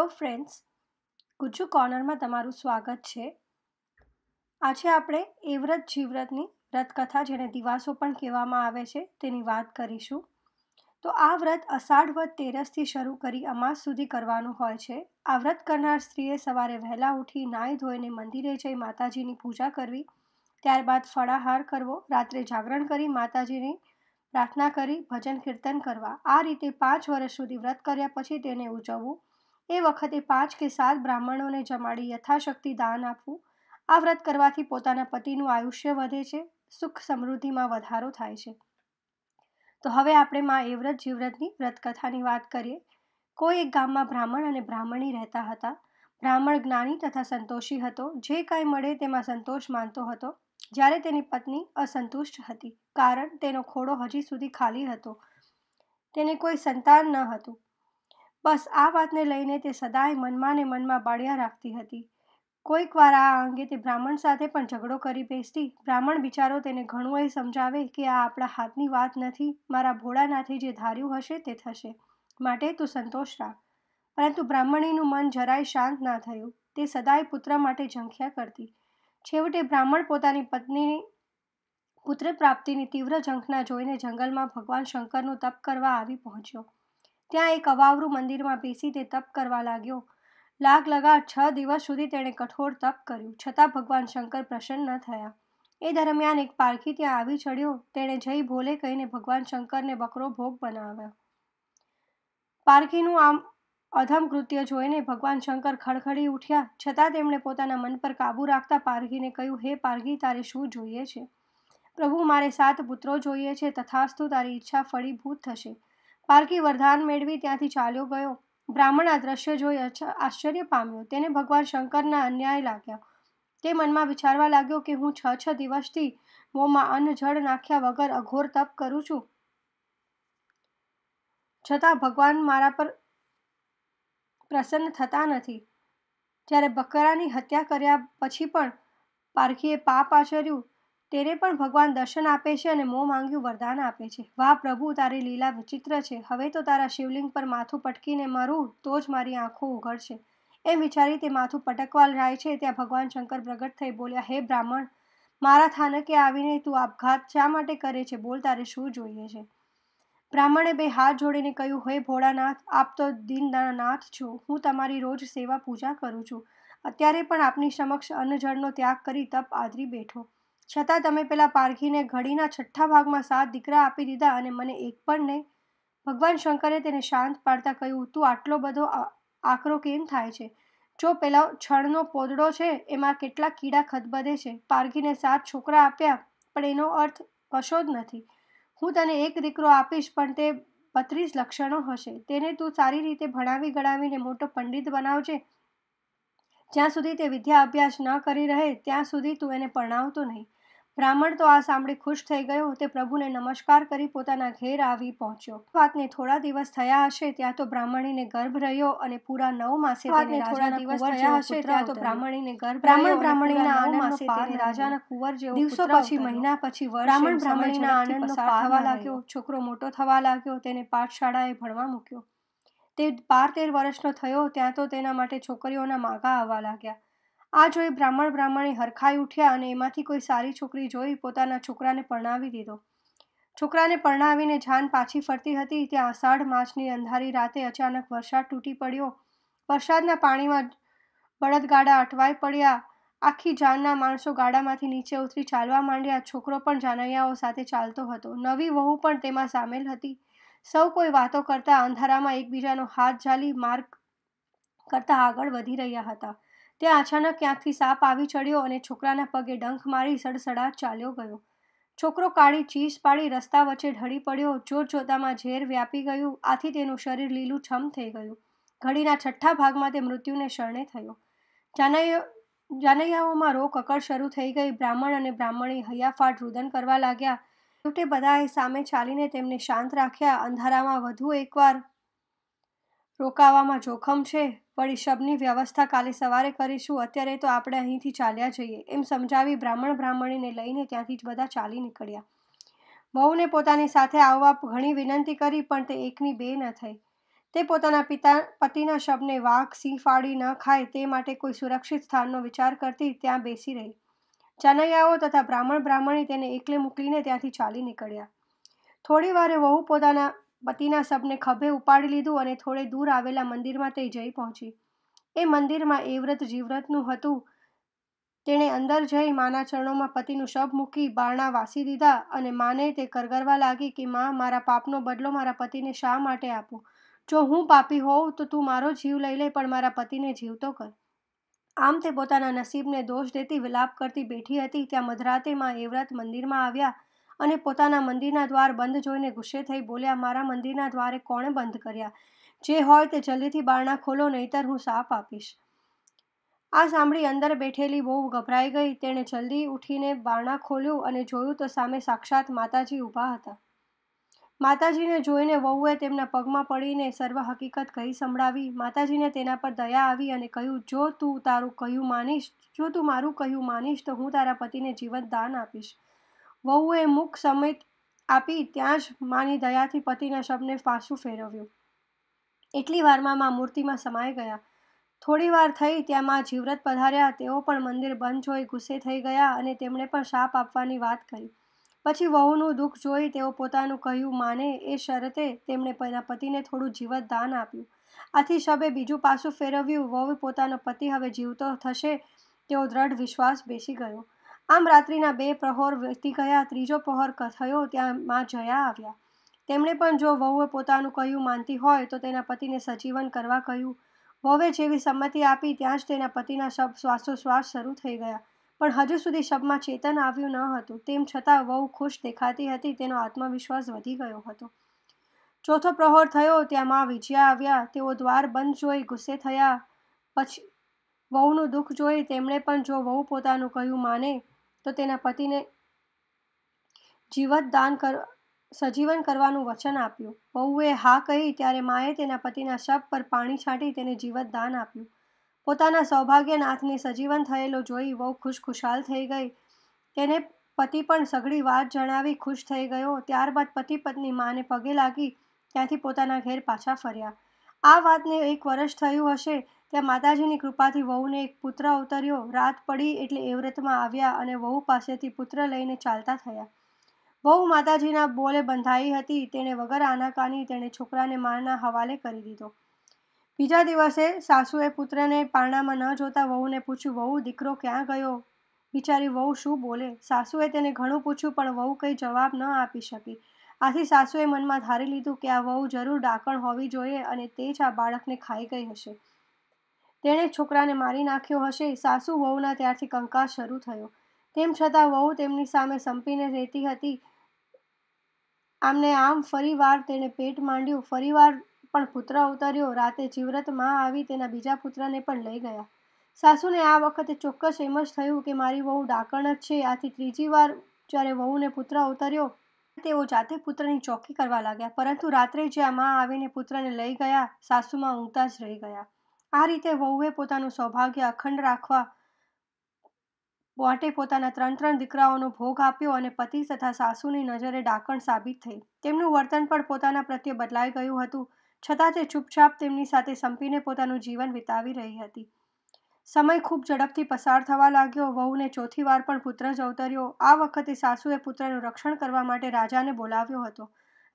hello friends Gujju કોર્નરમાં તમારું સ્વાગત છે આજે આપણે એ વ્રત જીવ્રતની વ્રતકથા જેને દિવાસો પણ કહેવામાં આવે છે તેની વાત કરીશું તો આ વ્રત અષાઢ વ્રત તેરસથી શરૂ કરી અમાસ સુધી કરવાનું હોય છે આ વ્રત કરનાર સ્ત્રીએ સવારે વહેલા ઉઠી નાહી ધોઈને મંદિરે જઈ માતાજીની પૂજા કરવી ત્યારબાદ ફળાહાર કરવો રાત્રે જાગરણ કરી માતાજીની પ્રાર્થના કરી ભજન કીર્તન કરવા આ રીતે પાંચ વર્ષ સુધી વ્રત કર્યા પછી તેને ઉજવવું એ વખતે પાંચ કે સાત બ્રાહ્મણોને જમાડી યથાશક્તિ દાન આપવું આ વ્રત કરવાથી પોતાના પતિનું આયુષ્ય વધે છે સુખ સમૃદ્ધિમાં વધારો થાય છે તો હવે આપણે માં એવ્રત જીવ્રતની વ્રતકથાની વાત કરીએ કોઈ એક ગામમાં બ્રાહ્મણ અને બ્રાહ્મણી રહેતા હતા બ્રાહ્મણ જ્ઞાની તથા સંતોષી હતો જે કાંઈ મળે તેમાં સંતોષ માનતો હતો જ્યારે તેની પત્ની અસંતુષ્ટ હતી કારણ તેનો ખોડો હજી સુધી ખાલી હતો તેને કોઈ સંતાન ન હતું બસ આ વાતને લઈને તે સદાય મનમાં ને મનમાં બાળિયા રાખતી હતી કોઈક વાર આ અંગે તે બ્રાહ્મણ સાથે પણ ઝઘડો કરી બેસતી બ્રાહ્મણ બિચારો તેને ઘણું એ સમજાવે કે આ આપણા હાથની વાત નથી મારા ભોળાનાથી જે ધાર્યું હશે તે થશે માટે તું સંતોષ રાખ પરંતુ બ્રાહ્મણીનું મન જરાય શાંત ના થયું તે સદાય પુત્ર માટે ઝંખ્યા કરતી છેવટે બ્રાહ્મણ પોતાની પત્નીની પુત્ર પ્રાપ્તિની તીવ્ર ઝંખના જોઈને જંગલમાં ભગવાન શંકરનું તપ કરવા આવી પહોંચ્યો ત્યાં એક અવાવરું મંદિરમાં બેસી તે તપ કરવા લાગ્યો લાગ લગાડ છ દિવસ સુધી તેણે કઠોર તપ કર્યું છતાં ભગવાન શંકર પ્રસન્ન થયા એ દરમિયાન એક પારખી ત્યાં આવી ચડ્યો તેણે જઈ ભોલે કહીને ભગવાન શંકરને બકરો ભોગ બનાવ્યો પારખીનું આમ અધમ કૃત્ય જોઈને ભગવાન શંકર ખડખડી ઉઠ્યા છતાં તેમણે પોતાના મન પર કાબુ રાખતા પારખીને કહ્યું હે પારખી તારે શું જોઈએ છે પ્રભુ મારે સાત પુત્રો જોઈએ છે તથાસ્તુ તારી ઈચ્છા ફળીભૂત થશે પારકી વરદાન મેળવી ત્યાંથી ચાલ્યો ગયો બ્રાહ્મણ આ દ્રશ્ય જોઈ આશ્ચર્ય પામ્યો તેને ભગવાન શંકરના અન્યાય લાગ્યા તે મનમાં વિચારવા લાગ્યો કે હું છ છ દિવસથી મોંમાં અન્ન જળ નાખ્યા વગર અઘોર તપ કરું છું છતાં ભગવાન મારા પર પ્રસન્ન થતા નથી જ્યારે બકરાની હત્યા કર્યા પછી પણ પારખીએ પાપ આચર્યું તેને પણ ભગવાન દર્શન આપે છે અને મોં માંગ્યું વરદાન આપે છે વાહ પ્રભુ તારી લીલા વિચિત્ર છે હવે તો તારા શિવલિંગ પર માથું પટકીને મારું તો જ મારી આંખો ઉઘડશે એમ વિચારી તે માથું પટકવાલ રાય છે ત્યાં ભગવાન શંકર પ્રગટ થઈ બોલ્યા હે બ્રાહ્મણ મારા થાનકે આવીને તું આપઘાત શા માટે કરે છે બોલ તારે શું જોઈએ છે બ્રાહ્મણે બે હાથ જોડીને કહ્યું હે ભોળાનાથ આપ તો દીનનાથ છો હું તમારી રોજ સેવા પૂજા કરું છું અત્યારે પણ આપની સમક્ષ અન્નજળનો ત્યાગ કરી તપ આદરી બેઠો છતાં તમે પેલા પારખીને ઘડીના છઠ્ઠા ભાગમાં સાત દીકરા આપી દીધા અને મને એક પણ નહીં ભગવાન શંકરે તેને શાંત પાડતા કહ્યું તું આટલો બધો આકરો કેમ થાય છે જો પેલા છણનો પોદડો છે એમાં કેટલા કીડા ખદબદે છે પારઘીને સાત છોકરા આપ્યા પણ એનો અર્થ કશો જ નથી હું તને એક દીકરો આપીશ પણ તે બત્રીસ લક્ષણો હશે તેને તું સારી રીતે ભણાવી ગણાવીને મોટો પંડિત બનાવજે જ્યાં સુધી તે વિદ્યા અભ્યાસ ન કરી રહે ત્યાં સુધી તું એને પરણાવતો નહીં બ્રાહ્મણ તો આ સાંભળી ખુશ થઈ ગયો તે પ્રભુને નમસ્કાર કરી પોતાના ઘેર આવી પહોંચ્યો વાતને થોડા દિવસ થયા હશે ત્યાં તો બ્રાહ્મણીને ગર્ભ રહ્યો અને પૂરા નવ માસે થોડા દિવસ થયા હશે ત્યાં તો બ્રાહ્મણીને ગર્ભ બ્રાહ્મણ બ્રાહ્મણીના આનંદ માસે તેને રાજાના કુંવર જેવો દિવસો પછી મહિના પછી વર્ષ બ્રાહ્મણ બ્રાહ્મણીના આનંદ થવા લાગ્યો છોકરો મોટો થવા લાગ્યો તેને પાઠશાળાએ ભણવા મૂક્યો તે બાર તેર વર્ષનો થયો ત્યાં તો તેના માટે છોકરીઓના માગા આવવા લાગ્યા આ જોઈ બ્રાહ્મણ બ્રાહ્મણે હરખાઈ ઉઠ્યા અને એમાંથી કોઈ સારી છોકરી જોઈ પોતાના છોકરાને પરણાવી દીધો છોકરાને પરણાવીને જાન પાછી ફરતી હતી ત્યાં અષાઢ માસની અંધારી રાતે અચાનક વરસાદ તૂટી પડ્યો વરસાદના પાણીમાં બળદગાડા અટવાઈ પડ્યા આખી જાનના માણસો ગાડામાંથી નીચે ઉતરી ચાલવા માંડ્યા છોકરો પણ જાનૈયાઓ સાથે ચાલતો હતો નવી વહુ પણ તેમાં સામેલ હતી સૌ કોઈ વાતો કરતા અંધારામાં એકબીજાનો હાથ ઝાલી માર્ગ કરતા આગળ વધી રહ્યા હતા ત્યાં અચાનક ક્યાંકથી સાપ આવી ચડ્યો અને છોકરાના પગે ડંખ મારી સડસડાટ ચાલ્યો ગયો છોકરો કાળી ચીસ પાડી રસ્તા વચ્ચે ઢળી પડ્યો જોત જોતામાં ઝેર વ્યાપી ગયું આથી તેનું શરીર લીલું છમ થઈ ગયું ઘડીના છઠ્ઠા ભાગમાં તે મૃત્યુને શરણે થયો જાનૈયો જાનૈયાઓમાં રોગ અકળ શરૂ થઈ ગઈ બ્રાહ્મણ અને બ્રાહ્મણી હૈયાફાટ રુદન કરવા લાગ્યા છૂટે બધાએ સામે ચાલીને તેમને શાંત રાખ્યા અંધારામાં વધુ એકવાર રોકાવામાં જોખમ છે પણ પરિષબની વ્યવસ્થા કાલે સવારે કરીશું અત્યારે તો આપણે અહીંથી ચાલ્યા જઈએ એમ સમજાવી બ્રાહ્મણ બ્રાહ્મણીને લઈને ત્યાંથી જ બધા ચાલી નીકળ્યા બહુને પોતાની સાથે આવવા ઘણી વિનંતી કરી પણ તે એકની બે ન થઈ તે પોતાના પિતા પતિના શબને વાઘ સિંહ ફાડી ન ખાય તે માટે કોઈ સુરક્ષિત સ્થાનનો વિચાર કરતી ત્યાં બેસી રહી ચનૈયાઓ તથા બ્રાહ્મણ બ્રાહ્મણી તેને એકલે મૂકીને ત્યાંથી ચાલી નીકળ્યા થોડી વારે વહુ પોતાના પતિના શબને ખભે ઉપાડી લીધું અને થોડે દૂર આવેલા મંદિરમાં તે જઈ પહોંચી એ મંદિરમાં એવ્રત જીવ્રતનું હતું તેણે અંદર જઈ માના ચરણોમાં પતિનું શબ મૂકી બારણા વાસી દીધા અને માને તે કરગરવા લાગી કે માં મારા પાપનો બદલો મારા પતિને શા માટે આપું જો હું પાપી હોઉં તો તું મારો જીવ લઈ લે પણ મારા પતિને જીવતો કર આમ તે પોતાના નસીબને દોષ દેતી વિલાપ કરતી બેઠી હતી ત્યાં મધરાતે માં એવ્રત મંદિરમાં આવ્યા અને પોતાના મંદિરના દ્વાર બંધ જોઈને ગુસ્સે થઈ બોલ્યા મારા મંદિરના દ્વારે કોણે બંધ કર્યા જે હોય તે જલ્દીથી બારણા ખોલો નહીતર હું સાપ આપીશ આ સાંભળી અંદર બેઠેલી બહુ ગભરાઈ ગઈ તેણે જલ્દી ઉઠીને બારણા ખોલ્યું અને જોયું તો સામે સાક્ષાત માતાજી ઊભા હતા માતાજીને જોઈને વહુએ તેમના પગમાં પડીને સર્વ હકીકત કહી સંભળાવી માતાજીને તેના પર દયા આવી અને કહ્યું જો તું તારું કહ્યું માનીશ જો તું મારું કહ્યું માનીશ તો હું તારા પતિને જીવન દાન આપીશ વહુએ મુખ સમિત આપી ત્યાં જ માની દયાથી પતિના શબને પાછું ફેરવ્યું એટલી વારમાં માં મૂર્તિમાં સમાઈ ગયા થોડી વાર થઈ ત્યાં માં જીવરત પધાર્યા તેઓ પણ મંદિર બંધ જોઈ ગુસ્સે થઈ ગયા અને તેમણે પણ શાપ આપવાની વાત કરી પછી વહુનું દુઃખ જોઈ તેઓ પોતાનું કહ્યું માને એ શરતે તેમણે તેના પતિને થોડું જીવત દાન આપ્યું આથી શબે બીજું પાસું ફેરવ્યું વહુ પોતાનો પતિ હવે જીવતો થશે તેવો દ્રઢ વિશ્વાસ બેસી ગયો આમ રાત્રિના બે પ્રહોર વીતી ગયા ત્રીજો પ્રહોર થયો ત્યાંમાં જયા આવ્યા તેમણે પણ જો વહુએ પોતાનું કહ્યું માનતી હોય તો તેના પતિને સજીવન કરવા કહ્યું વહુએ જેવી સંમતિ આપી ત્યાં જ તેના પતિના શબ શ્વાસોશ્વાસ શરૂ થઈ ગયા પણ હજુ સુધી શબમાં ચેતન આવ્યું ન હતું તેમ છતાં વહુ ખુશ દેખાતી હતી તેનો આત્મવિશ્વાસ વધી ગયો હતો ચોથો પ્રહોર થયો ત્યાં મા વિજયા આવ્યા તેઓ દ્વાર બંધ જોઈ ગુસ્સે થયા પછી વહુનું દુઃખ જોઈ તેમણે પણ જો વહુ પોતાનું કહ્યું માને તો તેના પતિને જીવત દાન કર સજીવન કરવાનું વચન આપ્યું વહુએ હા કહી ત્યારે માએ તેના પતિના શબ પર પાણી છાંટી તેને જીવત દાન આપ્યું પોતાના સૌભાગ્યનાથને સજીવન થયેલો જોઈ વહુ ખુશખુશાલ થઈ ગઈ તેને પતિ પણ સઘળી વાત જણાવી ખુશ થઈ ગયો ત્યારબાદ પતિ પત્ની માને પગે લાગી ત્યાંથી પોતાના ઘેર પાછા ફર્યા આ વાતને એક વર્ષ થયું હશે ત્યાં માતાજીની કૃપાથી વહુને એક પુત્ર અવતર્યો રાત પડી એટલે એવરતમાં આવ્યા અને વહુ પાસેથી પુત્ર લઈને ચાલતા થયા વહુ માતાજીના બોલે બંધાઈ હતી તેણે વગર આનાકાની તેણે છોકરાને માના હવાલે કરી દીધો બીજા દિવસે સાસુએ પુત્રને પારણામાં ન જોતા વહુને પૂછ્યું વહુ દીકરો ક્યાં ગયો બિચારી વહુ શું બોલે સાસુએ તેને ઘણું પૂછ્યું પણ વહુ કંઈ જવાબ ન આપી શકી આથી સાસુએ મનમાં ધારી લીધું કે આ વહુ જરૂર ડાકણ હોવી જોઈએ અને તે જ આ બાળકને ખાઈ ગઈ હશે તેણે છોકરાને મારી નાખ્યો હશે સાસુ વહુના ત્યારથી કંકાસ શરૂ થયો તેમ છતાં વહુ તેમની સામે સંપીને રહેતી હતી આમને આમ ફરીવાર તેણે પેટ માંડ્યું ફરીવાર પણ પુત્ર ઉતર્યો રાતે જીવ્રત માં આવી તેના બીજા પુત્રને પણ લઈ ગયા સાસુને આ વખતે ચોક્કસ એમ જ થયું કે મારી વહુ ડાકણ જ છે આથી ત્રીજી વાર જ્યારે વહુને પુત્ર ઉતર્યો તેઓ જાતે પુત્રની ચોકી કરવા લાગ્યા પરંતુ રાત્રે જ્યાં માં આવીને પુત્રને લઈ ગયા સાસુમાં ઊંઘતા જ રહી ગયા આ રીતે વહુએ પોતાનું સૌભાગ્ય અખંડ રાખવા માટે પોતાના ત્રણ ત્રણ દીકરાઓનો ભોગ આપ્યો અને પતિ તથા સાસુની નજરે ડાકણ સાબિત થઈ તેમનું વર્તન પણ પોતાના પ્રત્યે બદલાઈ ગયું હતું છતાં તે ચૂપચાપ તેમની સાથે સંપીને પોતાનું જીવન વિતાવી રહી હતી સમય ખૂબ ઝડપથી પસાર થવા લાગ્યો વહુને ચોથી વાર પણ પુત્ર જ અવતર્યો આ વખતે સાસુએ પુત્રનું રક્ષણ કરવા માટે રાજાને બોલાવ્યો હતો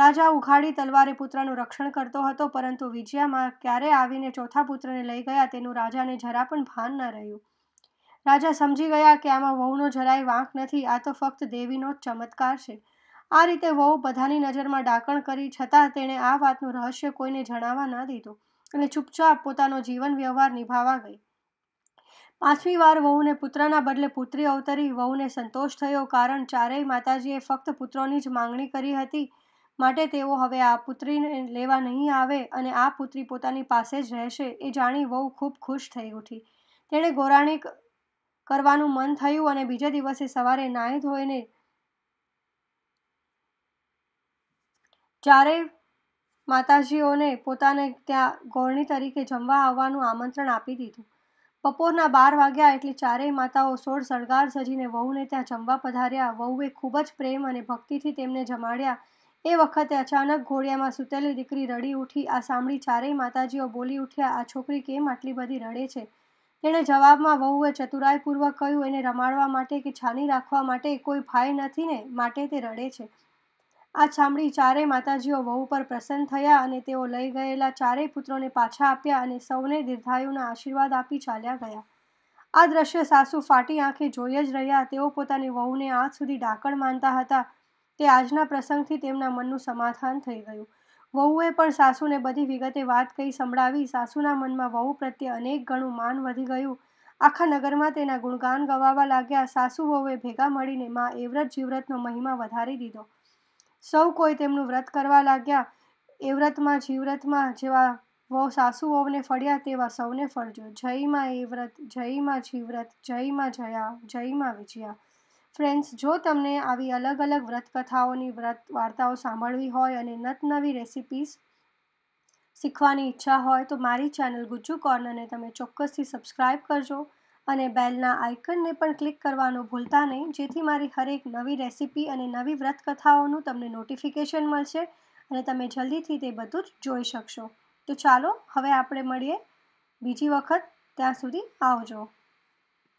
રાજા ઉઘાડી તલવારે પુત્રનું રક્ષણ કરતો હતો પરંતુ વિજયામાં ક્યારે આવીને ચોથા પુત્રને લઈ ગયા તેનું રાજાને જરા પણ ભાન ન રહ્યું રાજા સમજી ગયા કે આમાં વહુનો જરાય વાંક નથી આ તો ફક્ત દેવીનો જ ચમત્કાર છે આ રીતે વહુ બધાની નજરમાં ડાકણ કરી છતાં તેણે આ વાતનું રહસ્ય કોઈને જણાવવા ન દીધું અને ચૂપચાપ પોતાનો જીવન વ્યવહાર નિભાવા ગઈ પાંચમી વાર વહુને પુત્રના બદલે પુત્રી અવતરી વહુને સંતોષ થયો કારણ ચારેય માતાજીએ ફક્ત પુત્રોની જ માંગણી કરી હતી માટે તેઓ હવે આ પુત્રીને લેવા નહીં આવે અને આ પુત્રી પોતાની પાસે જ રહેશે એ જાણી વહુ ખૂબ ખુશ થઈ ઉઠી તેણે ગોરાણી કરવાનું મન થયું અને બીજા દિવસે સવારે નાહી ધોઈને ચારે માતાજીઓને પોતાને ત્યાં ગોરણી તરીકે જમવા આવવાનું આમંત્રણ આપી દીધું બપોરના બાર વાગ્યા એટલે ચારેય માતાઓ સોળ શણગાર સજીને વહુને ત્યાં જમવા પધાર્યા વહુએ ખૂબ જ પ્રેમ અને ભક્તિથી તેમને જમાડ્યા એ વખતે અચાનક ઘોડિયામાં સૂતેલી દીકરી રડી ઉઠી આ સાંભળી ચારેય માતાજીઓ બોલી ઉઠ્યા આ છોકરી કેમ આટલી બધી રડે છે તેણે જવાબમાં વહુએ ચતુરાઈપૂર્વક કહ્યું એને રમાડવા માટે કે છાની રાખવા માટે કોઈ ભાઈ નથી ને માટે તે રડે છે આ સાંભળી ચારેય માતાજીઓ વહુ પર પ્રસન્ન થયા અને તેઓ લઈ ગયેલા ચારેય પુત્રોને પાછા આપ્યા અને સૌને દીર્ઘાયુના આશીર્વાદ આપી ચાલ્યા ગયા આ દ્રશ્ય સાસુ ફાટી આંખે જોઈ જ રહ્યા તેઓ પોતાની વહુને આંખ સુધી ડાકણ માનતા હતા તે આજના પ્રસંગથી તેમના મનનું સમાધાન થઈ ગયું વહુએ પણ સાસુને બધી વિગતે વાત કહી સંભળાવી સાસુના મનમાં વહુ પ્રત્યે અનેક ગણું માન વધી ગયું આખા નગરમાં તેના ગુણગાન ગવાવા લાગ્યા સાસુ વહુએ ભેગા મળીને મા એવ્રત જીવ્રતનો મહિમા વધારી દીધો સૌ કોઈ તેમનું વ્રત કરવા લાગ્યા એવ્રતમાં જીવ્રતમાં જેવા વહુ સાસુ વહુને ફળ્યા તેવા સૌને ફળજો જયમાં એવ્રત જયમાં જીવ્રત જયમાં જયા જયમાં વિજયા ફ્રેન્ડ્સ જો તમને આવી અલગ અલગ વ્રતકથાઓની વ્રત વાર્તાઓ સાંભળવી હોય અને નતનવી રેસિપીસ શીખવાની ઈચ્છા હોય તો મારી ચેનલ ગુજ્જુ કોર્નરને તમે ચોક્કસથી સબસ્ક્રાઈબ કરજો અને બેલના આઇકનને પણ ક્લિક કરવાનું ભૂલતા નહીં જેથી મારી હરેક નવી રેસિપી અને નવી વ્રતકથાઓનું તમને નોટિફિકેશન મળશે અને તમે જલ્દીથી તે બધું જ જોઈ શકશો તો ચાલો હવે આપણે મળીએ બીજી વખત ત્યાં સુધી આવજો